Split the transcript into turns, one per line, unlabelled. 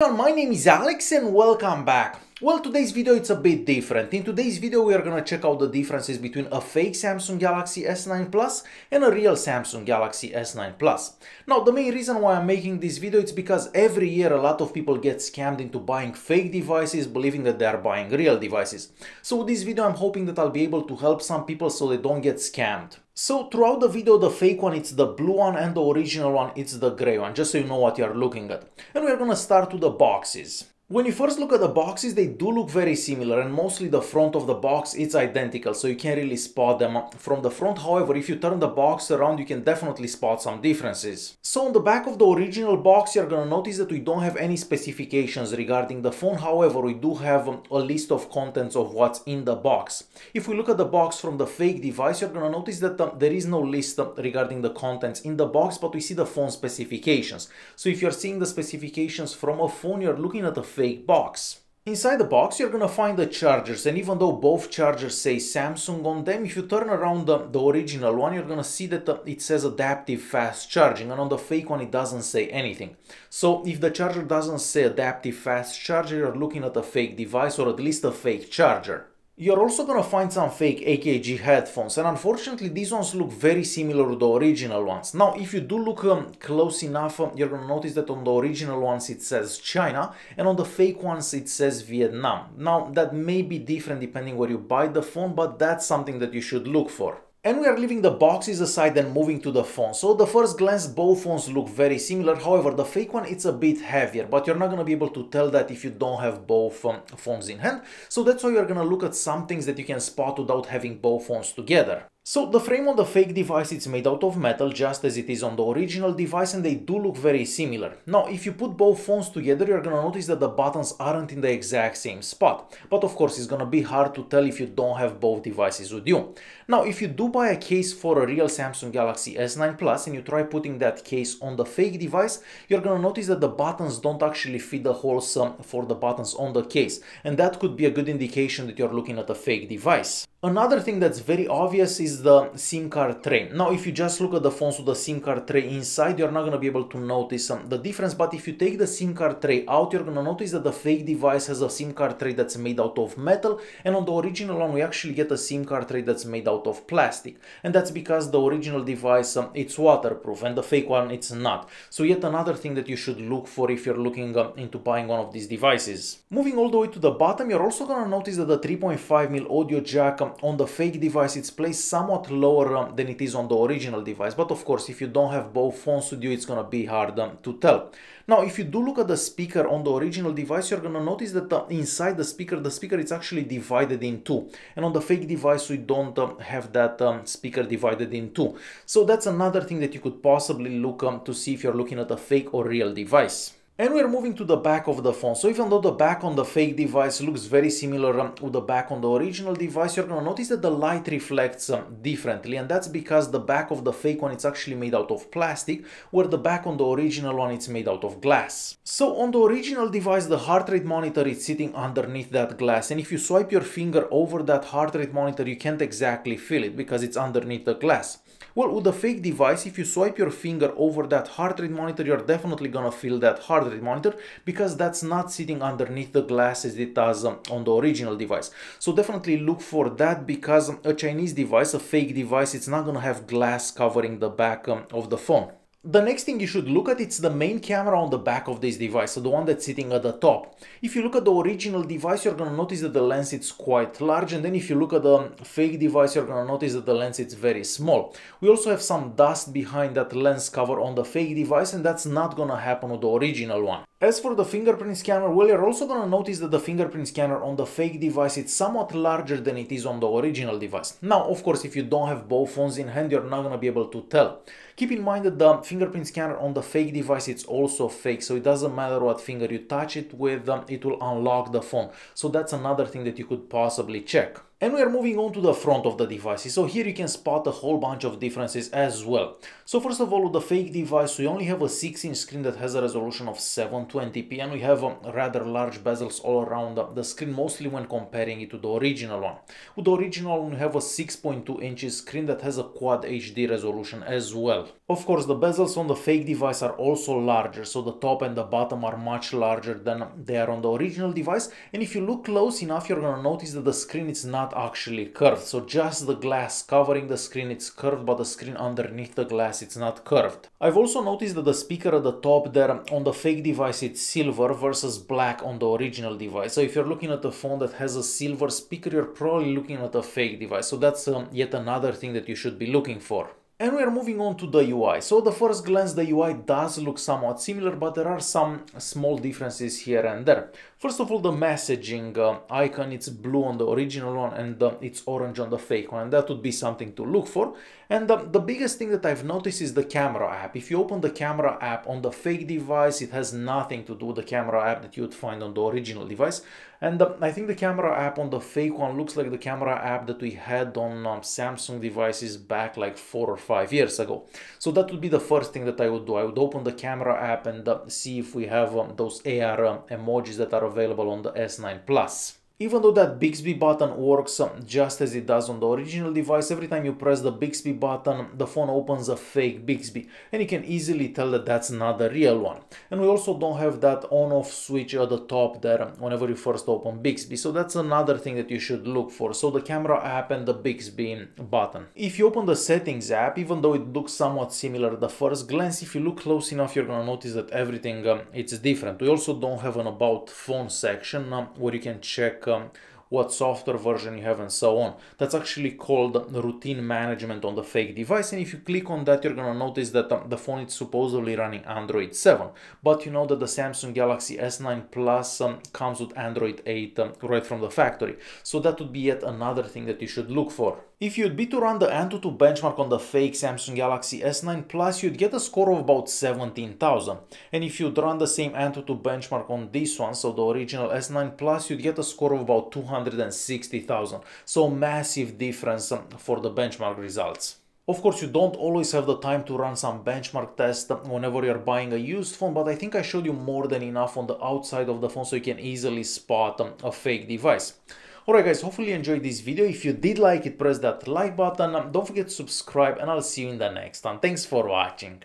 my name is Alex and welcome back. Well, today's video it's a bit different. In today's video we are gonna check out the differences between a fake Samsung Galaxy S9 Plus and a real Samsung Galaxy S9 Plus. Now, the main reason why I'm making this video is because every year a lot of people get scammed into buying fake devices believing that they are buying real devices. So with this video I'm hoping that I'll be able to help some people so they don't get scammed. So throughout the video, the fake one, it's the blue one and the original one, it's the gray one, just so you know what you're looking at. And we're gonna start with the boxes. When you first look at the boxes, they do look very similar and mostly the front of the box is identical, so you can't really spot them from the front. However, if you turn the box around, you can definitely spot some differences. So on the back of the original box, you're gonna notice that we don't have any specifications regarding the phone. However, we do have a list of contents of what's in the box. If we look at the box from the fake device, you're gonna notice that um, there is no list um, regarding the contents in the box, but we see the phone specifications. So if you're seeing the specifications from a phone, you're looking at a fake box. Inside the box you're gonna find the chargers and even though both chargers say Samsung on them, if you turn around the, the original one you're gonna see that uh, it says adaptive fast charging and on the fake one it doesn't say anything. So if the charger doesn't say adaptive fast charger you're looking at a fake device or at least a fake charger. You're also gonna find some fake AKG headphones and unfortunately these ones look very similar to the original ones. Now if you do look um, close enough um, you're gonna notice that on the original ones it says China and on the fake ones it says Vietnam. Now that may be different depending where you buy the phone but that's something that you should look for. And we are leaving the boxes aside and moving to the phone. So the first glance, both phones look very similar. However, the fake one, it's a bit heavier, but you're not going to be able to tell that if you don't have both um, in hand. So that's why you're going to look at some things that you can spot without having both phones together. So the frame on the fake device it's made out of metal just as it is on the original device and they do look very similar. Now if you put both phones together you're gonna notice that the buttons aren't in the exact same spot. But of course it's gonna be hard to tell if you don't have both devices with you. Now if you do buy a case for a real Samsung Galaxy S9 Plus and you try putting that case on the fake device you're gonna notice that the buttons don't actually fit the holes for the buttons on the case and that could be a good indication that you're looking at a fake device. Another thing that's very obvious is the SIM card tray. Now, if you just look at the phones with the SIM card tray inside, you're not going to be able to notice um, the difference. But if you take the SIM card tray out, you're going to notice that the fake device has a SIM card tray that's made out of metal. And on the original one, we actually get a SIM card tray that's made out of plastic. And that's because the original device, um, it's waterproof and the fake one, it's not. So yet another thing that you should look for if you're looking um, into buying one of these devices. Moving all the way to the bottom, you're also going to notice that the 3.5mm audio jack um, on the fake device it's placed somewhat lower um, than it is on the original device but of course if you don't have both phones with you, it's gonna be hard um, to tell. Now if you do look at the speaker on the original device you're gonna notice that um, inside the speaker the speaker is actually divided in two and on the fake device we don't have that speaker divided in two. So that's another thing that you could possibly look um, to see if you're looking at a fake or real device. And we're moving to the back of the phone. So even though the back on the fake device looks very similar um, to the back on the original device, you're gonna notice that the light reflects um, differently. And that's because the back of the fake one, it's actually made out of plastic, where the back on the original one, it's made out of glass. So on the original device, the heart rate monitor is sitting underneath that glass. And if you swipe your finger over that heart rate monitor, you can't exactly feel it because it's underneath the glass. Well, with a fake device, if you swipe your finger over that heart rate monitor, you're definitely gonna feel that heart rate monitor because that's not sitting underneath the glass as it does um, on the original device. So definitely look for that because um, a Chinese device, a fake device, it's not gonna have glass covering the back um, of the phone. The next thing you should look at is the main camera on the back of this device, so the one that's sitting at the top. If you look at the original device, you're gonna notice that the lens is quite large, and then if you look at the fake device, you're gonna notice that the lens is very small. We also have some dust behind that lens cover on the fake device, and that's not gonna happen with the original one. As for the fingerprint scanner, well, you're also gonna notice that the fingerprint scanner on the fake device is somewhat larger than it is on the original device. Now, of course, if you don't have both phones in hand, you're not gonna be able to tell. Keep in mind that the fingerprint scanner on the fake device, it's also fake, so it doesn't matter what finger you touch it with, um, it will unlock the phone. So that's another thing that you could possibly check. And we are moving on to the front of the devices. So here you can spot a whole bunch of differences as well. So first of all, with the fake device, we only have a 6-inch screen that has a resolution of 720p and we have um, rather large bezels all around the screen, mostly when comparing it to the original one. With the original one, we have a 6.2 inches screen that has a quad HD resolution as well. Of course, the bezels on the fake device are also larger, so the top and the bottom are much larger than they are on the original device. And if you look close enough, you're gonna notice that the screen is not not actually curved. So just the glass covering the screen, it's curved, but the screen underneath the glass, it's not curved. I've also noticed that the speaker at the top there on the fake device, it's silver versus black on the original device. So if you're looking at a phone that has a silver speaker, you're probably looking at a fake device. So that's um, yet another thing that you should be looking for. And we are moving on to the UI. So the first glance, the UI does look somewhat similar, but there are some small differences here and there. First of all, the messaging uh, icon, it's blue on the original one and uh, it's orange on the fake one. And that would be something to look for. And um, the biggest thing that I've noticed is the camera app. If you open the camera app on the fake device, it has nothing to do with the camera app that you'd find on the original device. And um, I think the camera app on the fake one looks like the camera app that we had on um, Samsung devices back like four or five years ago. So that would be the first thing that I would do. I would open the camera app and uh, see if we have um, those AR um, emojis that are available on the S9 Plus. Even though that Bixby button works um, just as it does on the original device, every time you press the Bixby button, the phone opens a fake Bixby. And you can easily tell that that's not the real one. And we also don't have that on-off switch at the top there um, whenever you first open Bixby. So that's another thing that you should look for. So the camera app and the Bixby um, button. If you open the settings app, even though it looks somewhat similar at the first glance, if you look close enough, you're gonna notice that everything um, it's different. We also don't have an about phone section um, where you can check um, what software version you have and so on. That's actually called routine management on the fake device. And if you click on that, you're gonna notice that um, the phone is supposedly running Android 7. But you know that the Samsung Galaxy S9 Plus um, comes with Android 8 um, right from the factory. So that would be yet another thing that you should look for. If you'd be to run the Antutu benchmark on the fake Samsung Galaxy S9 Plus, you'd get a score of about 17,000. And if you'd run the same Antutu benchmark on this one, so the original S9 Plus, you'd get a score of about 260,000. So massive difference um, for the benchmark results. Of course, you don't always have the time to run some benchmark test um, whenever you're buying a used phone, but I think I showed you more than enough on the outside of the phone so you can easily spot um, a fake device. Alright guys, hopefully you enjoyed this video. If you did like it, press that like button. Don't forget to subscribe and I'll see you in the next one. Thanks for watching.